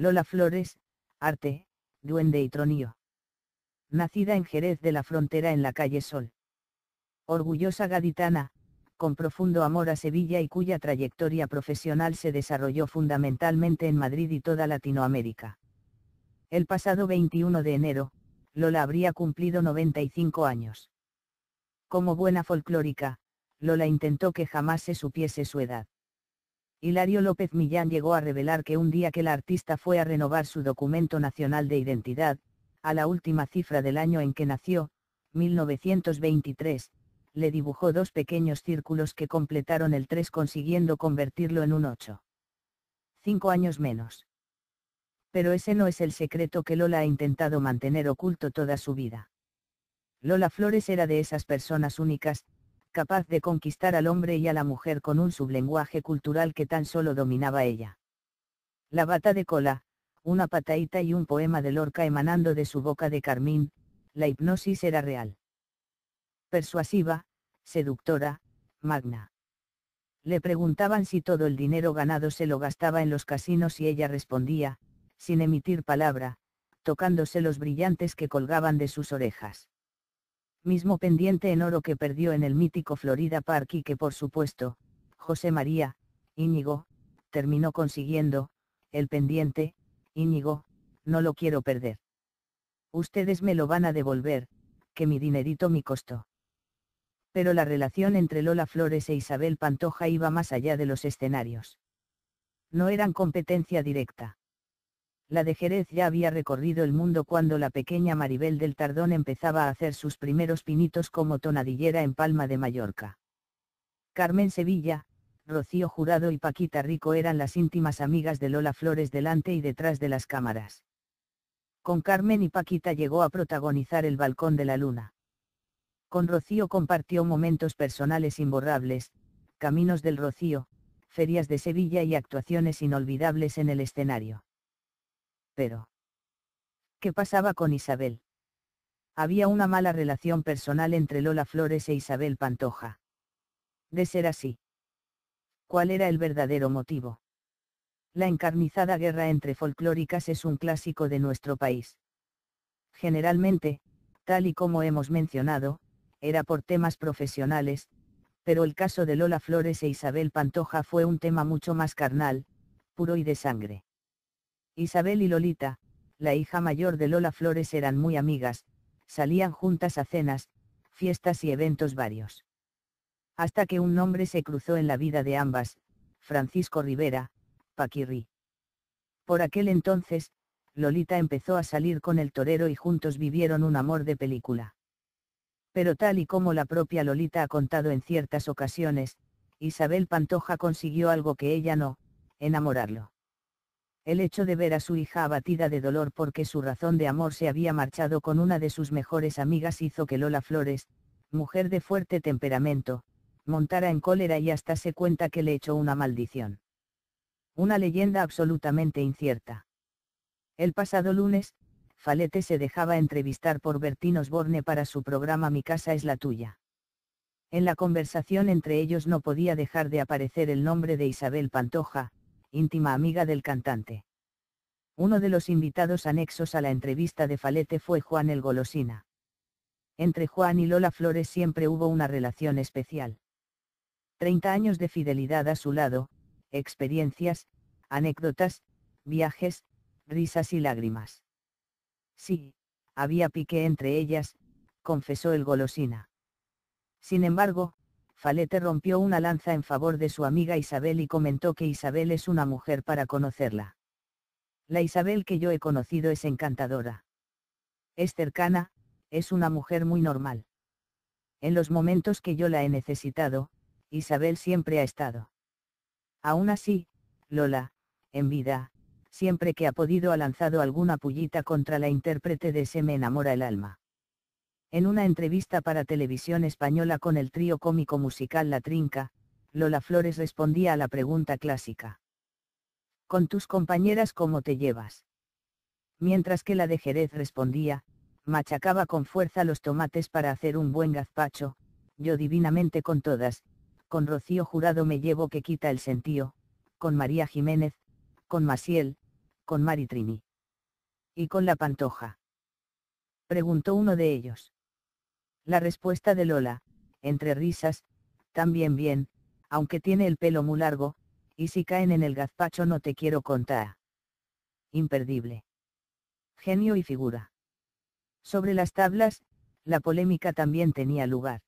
Lola Flores, arte, duende y tronío. Nacida en Jerez de la Frontera en la calle Sol. Orgullosa gaditana, con profundo amor a Sevilla y cuya trayectoria profesional se desarrolló fundamentalmente en Madrid y toda Latinoamérica. El pasado 21 de enero, Lola habría cumplido 95 años. Como buena folclórica, Lola intentó que jamás se supiese su edad. Hilario López Millán llegó a revelar que un día que la artista fue a renovar su documento nacional de identidad, a la última cifra del año en que nació, 1923, le dibujó dos pequeños círculos que completaron el 3 consiguiendo convertirlo en un 8. Cinco años menos. Pero ese no es el secreto que Lola ha intentado mantener oculto toda su vida. Lola Flores era de esas personas únicas, capaz de conquistar al hombre y a la mujer con un sublenguaje cultural que tan solo dominaba ella. La bata de cola, una pataita y un poema de Lorca emanando de su boca de carmín, la hipnosis era real. Persuasiva, seductora, magna. Le preguntaban si todo el dinero ganado se lo gastaba en los casinos y ella respondía, sin emitir palabra, tocándose los brillantes que colgaban de sus orejas mismo pendiente en oro que perdió en el mítico Florida Park y que por supuesto, José María, Íñigo, terminó consiguiendo, el pendiente, Íñigo, no lo quiero perder. Ustedes me lo van a devolver, que mi dinerito me costó. Pero la relación entre Lola Flores e Isabel Pantoja iba más allá de los escenarios. No eran competencia directa. La de Jerez ya había recorrido el mundo cuando la pequeña Maribel del Tardón empezaba a hacer sus primeros pinitos como tonadillera en Palma de Mallorca. Carmen Sevilla, Rocío Jurado y Paquita Rico eran las íntimas amigas de Lola Flores delante y detrás de las cámaras. Con Carmen y Paquita llegó a protagonizar El Balcón de la Luna. Con Rocío compartió momentos personales imborrables, Caminos del Rocío, ferias de Sevilla y actuaciones inolvidables en el escenario. Pero. ¿Qué pasaba con Isabel? Había una mala relación personal entre Lola Flores e Isabel Pantoja. De ser así. ¿Cuál era el verdadero motivo? La encarnizada guerra entre folclóricas es un clásico de nuestro país. Generalmente, tal y como hemos mencionado, era por temas profesionales, pero el caso de Lola Flores e Isabel Pantoja fue un tema mucho más carnal, puro y de sangre. Isabel y Lolita, la hija mayor de Lola Flores, eran muy amigas, salían juntas a cenas, fiestas y eventos varios. Hasta que un nombre se cruzó en la vida de ambas, Francisco Rivera, Paquirri. Por aquel entonces, Lolita empezó a salir con el torero y juntos vivieron un amor de película. Pero tal y como la propia Lolita ha contado en ciertas ocasiones, Isabel Pantoja consiguió algo que ella no, enamorarlo. El hecho de ver a su hija abatida de dolor porque su razón de amor se había marchado con una de sus mejores amigas hizo que Lola Flores, mujer de fuerte temperamento, montara en cólera y hasta se cuenta que le echó una maldición. Una leyenda absolutamente incierta. El pasado lunes, Falete se dejaba entrevistar por Bertín Osborne para su programa Mi casa es la tuya. En la conversación entre ellos no podía dejar de aparecer el nombre de Isabel Pantoja, íntima amiga del cantante. Uno de los invitados anexos a la entrevista de Falete fue Juan el Golosina. Entre Juan y Lola Flores siempre hubo una relación especial. Treinta años de fidelidad a su lado, experiencias, anécdotas, viajes, risas y lágrimas. Sí, había pique entre ellas, confesó el golosina. Sin embargo, Falete rompió una lanza en favor de su amiga Isabel y comentó que Isabel es una mujer para conocerla. La Isabel que yo he conocido es encantadora. Es cercana, es una mujer muy normal. En los momentos que yo la he necesitado, Isabel siempre ha estado. Aún así, Lola, en vida, siempre que ha podido ha lanzado alguna pullita contra la intérprete de Se me enamora el alma. En una entrevista para televisión española con el trío cómico musical La Trinca, Lola Flores respondía a la pregunta clásica. Con tus compañeras cómo te llevas. Mientras que la de Jerez respondía, machacaba con fuerza los tomates para hacer un buen gazpacho, yo divinamente con todas, con Rocío Jurado me llevo que quita el sentido, con María Jiménez, con Maciel, con Mari Trini. Y con la pantoja. Preguntó uno de ellos. La respuesta de Lola, entre risas, también bien, aunque tiene el pelo muy largo, y si caen en el gazpacho no te quiero contar. Imperdible. Genio y figura. Sobre las tablas, la polémica también tenía lugar.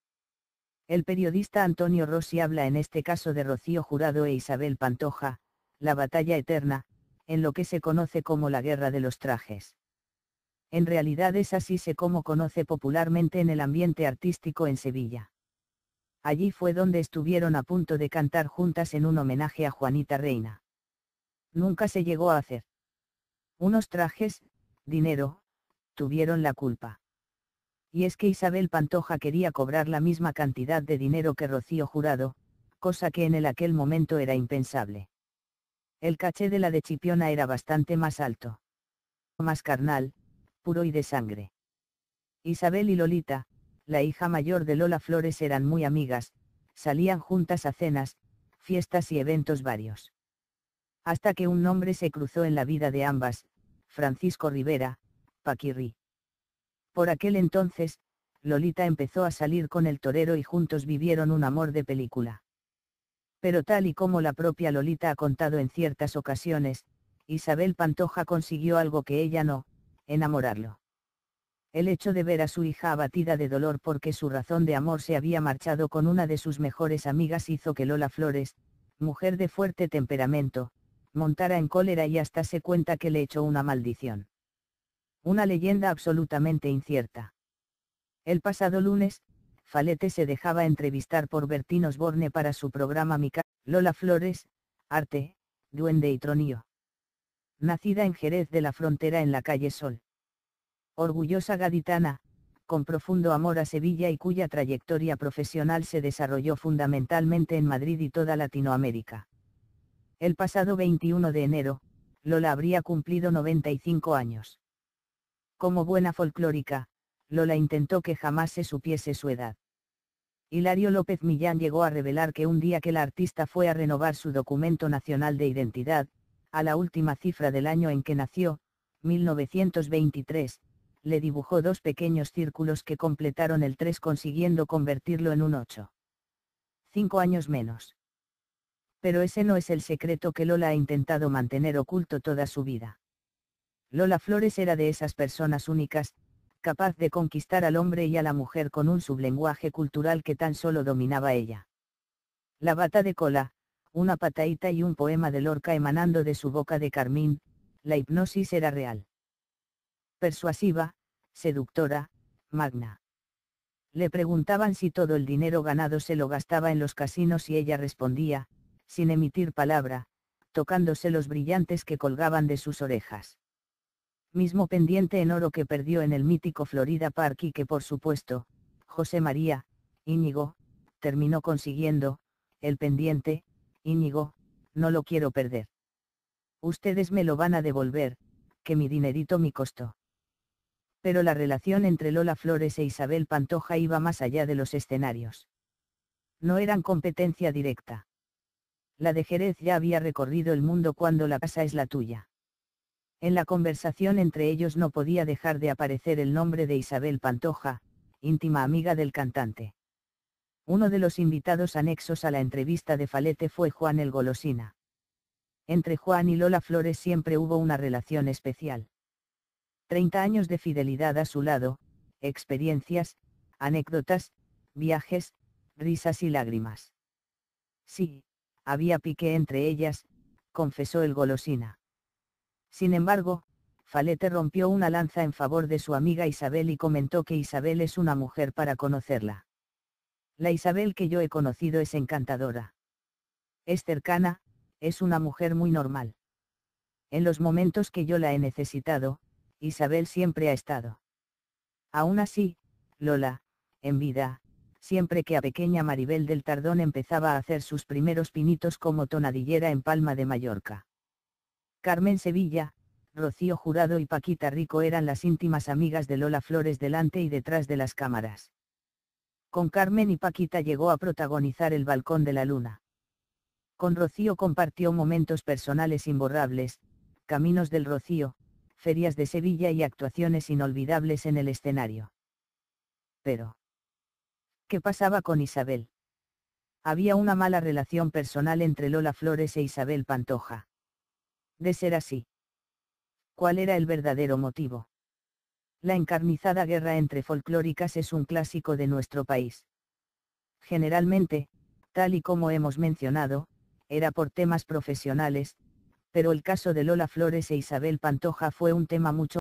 El periodista Antonio Rossi habla en este caso de Rocío Jurado e Isabel Pantoja, la batalla eterna, en lo que se conoce como la guerra de los trajes. En realidad es así se como conoce popularmente en el ambiente artístico en Sevilla. Allí fue donde estuvieron a punto de cantar juntas en un homenaje a Juanita Reina. Nunca se llegó a hacer. Unos trajes, dinero, tuvieron la culpa. Y es que Isabel Pantoja quería cobrar la misma cantidad de dinero que Rocío Jurado, cosa que en el aquel momento era impensable. El caché de la de Chipiona era bastante más alto. Más carnal, puro y de sangre. Isabel y Lolita, la hija mayor de Lola Flores eran muy amigas, salían juntas a cenas, fiestas y eventos varios. Hasta que un nombre se cruzó en la vida de ambas, Francisco Rivera, Paquirri. Por aquel entonces, Lolita empezó a salir con el torero y juntos vivieron un amor de película. Pero tal y como la propia Lolita ha contado en ciertas ocasiones, Isabel Pantoja consiguió algo que ella no, enamorarlo. El hecho de ver a su hija abatida de dolor porque su razón de amor se había marchado con una de sus mejores amigas hizo que Lola Flores, mujer de fuerte temperamento, montara en cólera y hasta se cuenta que le echó una maldición. Una leyenda absolutamente incierta. El pasado lunes, Falete se dejaba entrevistar por Bertín Osborne para su programa Mica, Lola Flores, Arte, Duende y Tronío. Nacida en Jerez de la Frontera en la calle Sol. Orgullosa gaditana, con profundo amor a Sevilla y cuya trayectoria profesional se desarrolló fundamentalmente en Madrid y toda Latinoamérica. El pasado 21 de enero, Lola habría cumplido 95 años. Como buena folclórica, Lola intentó que jamás se supiese su edad. Hilario López Millán llegó a revelar que un día que la artista fue a renovar su documento nacional de identidad, a la última cifra del año en que nació, 1923, le dibujó dos pequeños círculos que completaron el 3 consiguiendo convertirlo en un 8. Cinco años menos. Pero ese no es el secreto que Lola ha intentado mantener oculto toda su vida. Lola Flores era de esas personas únicas, capaz de conquistar al hombre y a la mujer con un sublenguaje cultural que tan solo dominaba ella. La bata de cola, una pataita y un poema de Lorca emanando de su boca de carmín, la hipnosis era real. Persuasiva, seductora, magna. Le preguntaban si todo el dinero ganado se lo gastaba en los casinos y ella respondía, sin emitir palabra, tocándose los brillantes que colgaban de sus orejas. Mismo pendiente en oro que perdió en el mítico Florida Park y que por supuesto, José María, Íñigo, terminó consiguiendo, el pendiente, Íñigo, no lo quiero perder. Ustedes me lo van a devolver, que mi dinerito me costó. Pero la relación entre Lola Flores e Isabel Pantoja iba más allá de los escenarios. No eran competencia directa. La de Jerez ya había recorrido el mundo cuando la casa es la tuya. En la conversación entre ellos no podía dejar de aparecer el nombre de Isabel Pantoja, íntima amiga del cantante. Uno de los invitados anexos a la entrevista de Falete fue Juan el Golosina. Entre Juan y Lola Flores siempre hubo una relación especial. Treinta años de fidelidad a su lado, experiencias, anécdotas, viajes, risas y lágrimas. Sí, había pique entre ellas, confesó el golosina. Sin embargo, Falete rompió una lanza en favor de su amiga Isabel y comentó que Isabel es una mujer para conocerla. La Isabel que yo he conocido es encantadora. Es cercana, es una mujer muy normal. En los momentos que yo la he necesitado, Isabel siempre ha estado. Aún así, Lola, en vida, siempre que a pequeña Maribel del Tardón empezaba a hacer sus primeros pinitos como tonadillera en Palma de Mallorca. Carmen Sevilla, Rocío Jurado y Paquita Rico eran las íntimas amigas de Lola Flores delante y detrás de las cámaras. Con Carmen y Paquita llegó a protagonizar El Balcón de la Luna. Con Rocío compartió momentos personales imborrables, Caminos del Rocío, ferias de Sevilla y actuaciones inolvidables en el escenario. Pero, ¿qué pasaba con Isabel? Había una mala relación personal entre Lola Flores e Isabel Pantoja. De ser así, ¿cuál era el verdadero motivo? La encarnizada guerra entre folclóricas es un clásico de nuestro país. Generalmente, tal y como hemos mencionado, era por temas profesionales, pero el caso de Lola Flores e Isabel Pantoja fue un tema mucho